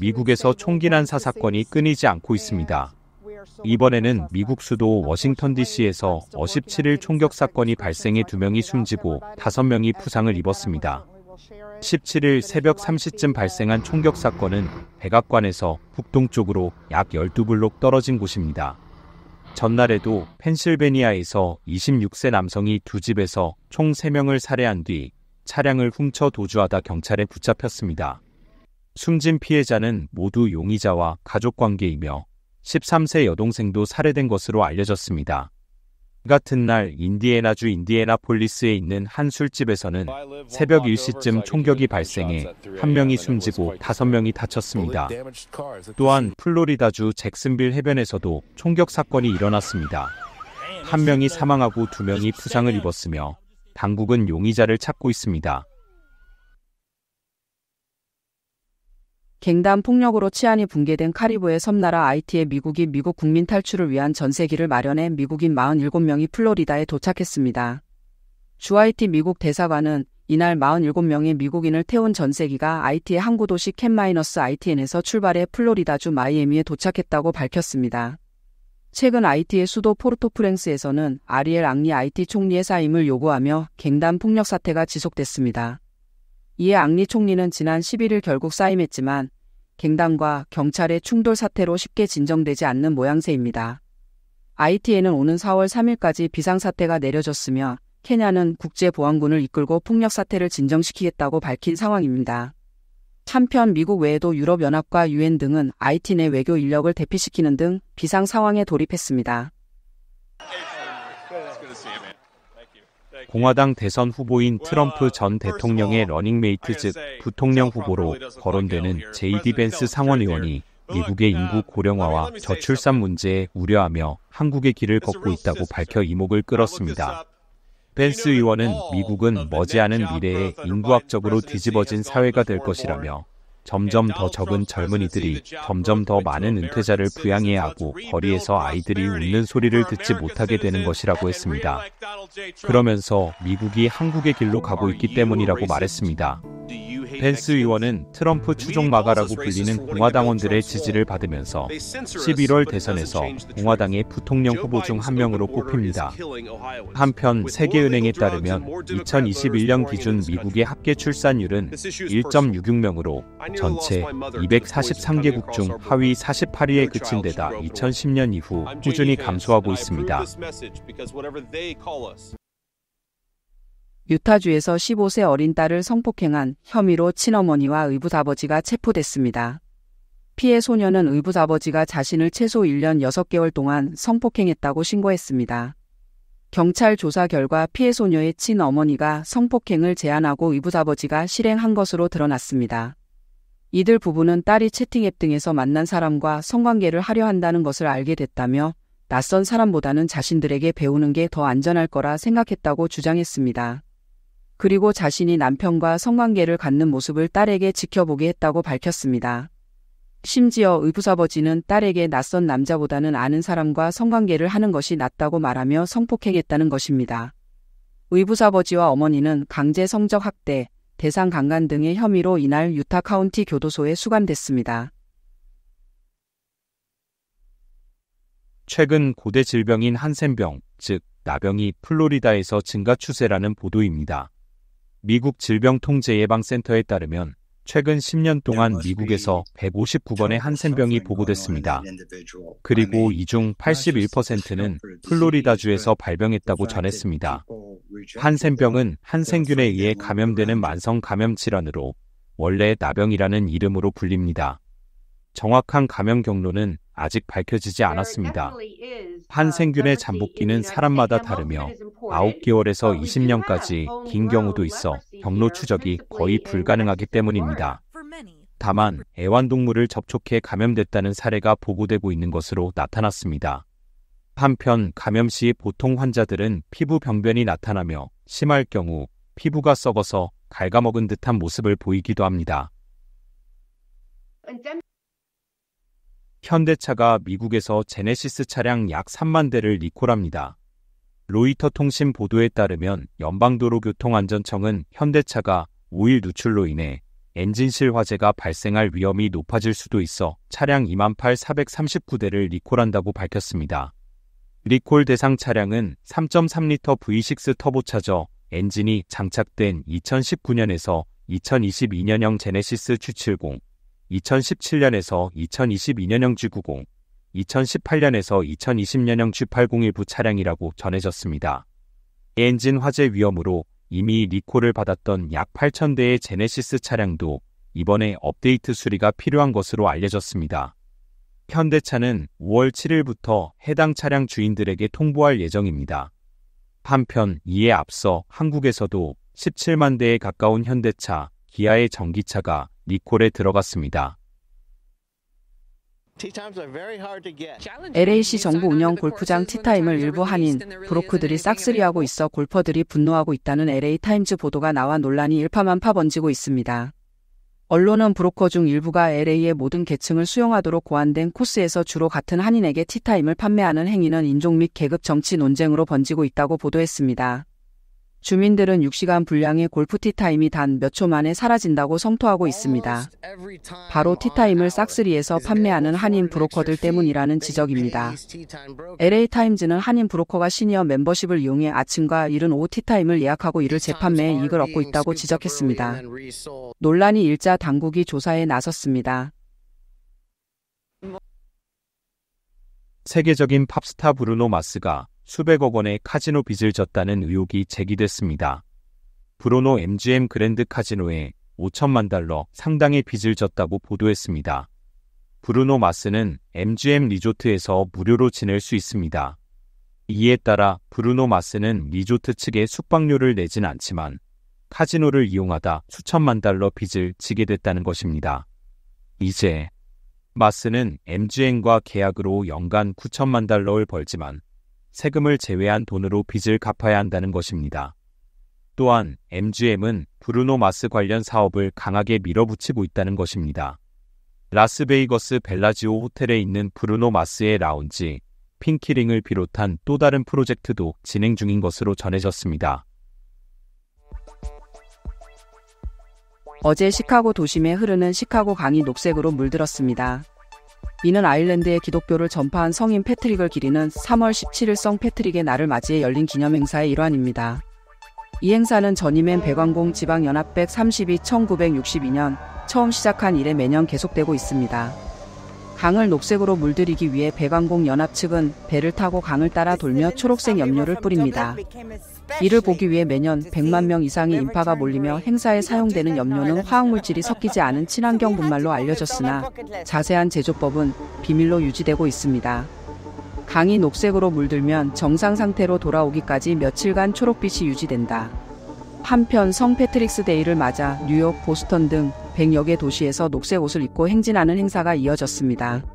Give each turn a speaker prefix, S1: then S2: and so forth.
S1: 미국에서 총기 난사 사건이 끊이지 않고 있습니다. 이번에는 미국 수도 워싱턴 DC에서 57일 총격 사건이 발생해 2명이 숨지고 5명이 부상을 입었습니다. 17일 새벽 3시쯤 발생한 uh, 총격 사건은 백악관에서 북동쪽으로 약 12블록 떨어진 곳입니다. 전날에도 펜실베니아에서 26세 남성이 두 집에서 총 3명을 살해한 뒤 차량을 훔쳐 도주하다 경찰에 붙잡혔습니다. 숨진 피해자는 모두 용의자와 가족 관계이며 13세 여동생도 살해된 것으로 알려졌습니다. 같은 날 인디애나주 인디애나폴리스에 있는 한 술집에서는 새벽 1시쯤 총격이 발생해 한 명이 숨지고 다섯 명이 다쳤습니다. 또한 플로리다주 잭슨빌 해변에서도 총격 사건이 일어났습니다. 한 명이 사망하고 두 명이 부상을 입었으며 당국은 용의자를 찾고 있습니다.
S2: 갱단 폭력으로 치안이 붕괴된 카리브의 섬나라 아이티에 미국이 미국 국민 탈출을 위한 전세기를 마련해 미국인 47명이 플로리다에 도착했습니다. 주아이티 미국 대사관은 이날 47명의 미국인을 태운 전세기가 아이티의 항구도시 캔마이너스-ITN에서 출발해 플로리다주 마이애미에 도착했다고 밝혔습니다. 최근 아이티의 수도 포르토프랭스에서는 아리엘 앙리 아이티 총리의 사임을 요구하며 갱단 폭력 사태가 지속됐습니다. 이에 앙리 총리는 지난 11일 결국 사임했지만 갱단과 경찰의 충돌 사태로 쉽게 진정되지 않는 모양새입니다. IT에는 오는 4월 3일까지 비상사태가 내려졌으며 케냐는 국제보안군을 이끌고 폭력 사태를 진정시키겠다고 밝힌 상황입니다. 한편 미국 외에도 유럽연합과 유엔 등은 IT 내 외교 인력을 대피시키는 등 비상 상황에 돌입했습니다.
S1: 공화당 대선 후보인 트럼프 uh, 전 대통령의 러닝메이트 즉 부통령 후보로 거론되는 제이디 벤스 상원 의원이 미국의 uh, 인구 고령화와 저출산 문제에 우려하며 한국의 길을 걷고 있다고 밝혀 이목을 끌었습니다. 벤스 의원은 미국은 머지않은 미래에 인구학적으로 뒤집어진 사회가 될 것이라며 점점 더 적은 젊은이들이 점점 더 많은 은퇴자를 부양해야 하고 거리에서 아이들이 웃는 소리를 듣지 못하게 되는 것이라고 했습니다. 그러면서 미국이 한국의 길로 가고 있기 때문이라고 말했습니다. 벤스 의원은 트럼프 추종마가라고 불리는 공화당원들의 지지를 받으면서 11월 대선에서 공화당의 부통령 후보 중 한 명으로 꼽힙니다. 한편 세계은행에 따르면 2021년 기준 미국의 합계 출산율은 1.66명으로 전체 243개국 중 하위 48위에 그친 데다 2010년 이후 꾸준히 감소하고 있습니다.
S2: 유타주에서 15세 어린 딸을 성폭행한 혐의로 친어머니와 의붓아버지가 체포됐습니다. 피해 소녀는 의붓아버지가 자신을 최소 1년 6개월 동안 성폭행했다고 신고했습니다. 경찰 조사 결과 피해 소녀의 친어머니가 성폭행을 제안하고 의붓아버지가 실행한 것으로 드러났습니다. 이들 부부는 딸이 채팅앱 등에서 만난 사람과 성관계를 하려 한다는 것을 알게 됐다며 낯선 사람보다는 자신들에게 배우는 게 더 안전할 거라 생각했다고 주장했습니다. 그리고 자신이 남편과 성관계를 갖는 모습을 딸에게 지켜보게 했다고 밝혔습니다. 심지어 의부사버지는 딸에게 낯선 남자보다는 아는 사람과 성관계를 하는 것이 낫다고 말하며 성폭행했다는 것입니다. 의부사버지와 어머니는 강제 성적 학대, 대상 강간 등의 혐의로 이날 유타 카운티 교도소에 수감됐습니다.
S1: 최근 고대 질병인 한센병, 즉 나병이 플로리다에서 증가 추세라는 보도입니다. 미국 질병통제예방센터에 따르면 최근 10년 동안 미국에서 159건의 한센병이 보고됐습니다. 그리고 이 중 81%는 플로리다주에서 발병했다고 전했습니다. 한센병은 한센균에 의해 감염되는 만성 감염 질환으로 원래 나병이라는 이름으로 불립니다. 정확한 감염 경로는 아직 밝혀지지 않았습니다. 한생균의 uh, 잠복기는 사람마다 다르며 9개월에서 20년까지 긴 경우도 있어 경로 추적이 거의 불가능하기 때문입니다. 다만 애완동물을 접촉해 감염됐다는 사례가 보고되고 있는 것으로 나타났습니다. 한편 감염 시 보통 환자들은 피부 병변이 나타나며 심할 경우 피부가 썩어서 갉아먹은 듯한 모습을 보이기도 합니다. 현대차가 미국에서 제네시스 차량 약 3만 대를 리콜합니다. 로이터 통신 보도에 따르면 연방도로교통안전청은 현대차가 5일 누출로 인해 엔진실 화재가 발생할 위험이 높아질 수도 있어 차량 28,439대를 리콜한다고 밝혔습니다. 리콜 대상 차량은 3.3리터 V6 터보차저 엔진이 장착된 2019년에서 2022년형 제네시스 Q70, 2017년에서 2022년형 G90, 2018년에서 2020년형 G801부 차량이라고 전해졌습니다. 엔진 화재 위험으로 이미 리콜을 받았던 약 8,000대의 제네시스 차량도 이번에 업데이트 수리가 필요한 것으로 알려졌습니다. 현대차는 5월 7일부터 해당 차량 주인들에게 통보할 예정입니다. 한편 이에 앞서 한국에서도 17만 대에 가까운 현대차, 기아의 전기차가 니콜에 들어갔습니다.
S2: LAC 정부 운영 골프장 티타임을 일부 한인 브로크들이 싹쓸이하고 있어 골퍼들이 분노하고 있다는 LA 타임즈 보도가 나와 논란이 일파만파 번지고 있습니다. 언론은 브로커 중 일부가 LA의 모든 계층을 수용하도록 고안된 코스에서 주로 같은 한인에게 티타임을 판매하는 행위는 인종 및 계급 정치 논쟁으로 번지고 있다고 보도했습니다. 주민들은 6시간 분량의 골프 티타임이 단 몇 초 만에 사라진다고 성토하고 있습니다. 바로 티타임을 싹쓸이해서 판매하는 한인 브로커들 때문이라는 지적입니다. LA타임즈는 한인 브로커가 시니어 멤버십을 이용해 아침과 이른 오후 티타임을 예약하고 이를 재판매에 이익을 얻고 있다고 지적했습니다. 논란이 일자 당국이 조사에 나섰습니다. 세계적인
S1: 팝스타 브루노 마스가 수백억 원의 카지노 빚을 졌다는 의혹이 제기됐습니다. 브로노 MGM 그랜드 카지노에 5천만 달러 상당의 빚을 졌다고 보도했습니다. 브루노 마스는 MGM 리조트에서 무료로 지낼 수 있습니다. 이에 따라 브루노 마스는 리조트 측에 숙박료를 내진 않지만 카지노를 이용하다 수천만 달러 빚을 지게 됐다는 것입니다. 이제 마스는 MGM과 계약으로 연간 9천만 달러를 벌지만 세금을 제외한 돈으로 빚을 갚아야 한다는 것입니다. 또한 MGM은 브루노 마스 관련 사업을 강하게 밀어붙이고 있다는 것입니다. 라스베이거스 벨라지오 호텔에 있는 브루노 마스의 라운지, 핑키링을 비롯한 또 다른 프로젝트도 진행 중인 것으로 전해졌습니다.
S2: 어제 시카고 도심에 흐르는 시카고 강이 녹색으로 물들었습니다. 미는 아일랜드의 기독교를 전파한 성인 패트릭을 기리는 3월 17일 성 패트릭의 날을 맞이해 열린 기념행사의 일환입니다. 이 행사는 전임엔 배관공 지방연합1 32 1962년 처음 시작한 이래 매년 계속되고 있습니다. 강을 녹색으로 물들이기 위해 배관공 연합 측은 배를 타고 강을 따라 돌며 초록색 염료를 뿌립니다. 이를 보기 위해 매년 100만 명 이상의 인파가 몰리며 행사에 사용되는 염료는 화학물질이 섞이지 않은 친환경 분말로 알려졌으나 자세한 제조법은 비밀로 유지되고 있습니다. 강이 녹색으로 물들면 정상 상태로 돌아오기까지 며칠간 초록빛이 유지된다. 한편 성 패트릭스 데이를 맞아 뉴욕, 보스턴 등 100여 개 도시에서 녹색 옷을 입고 행진하는 행사가 이어졌습니다.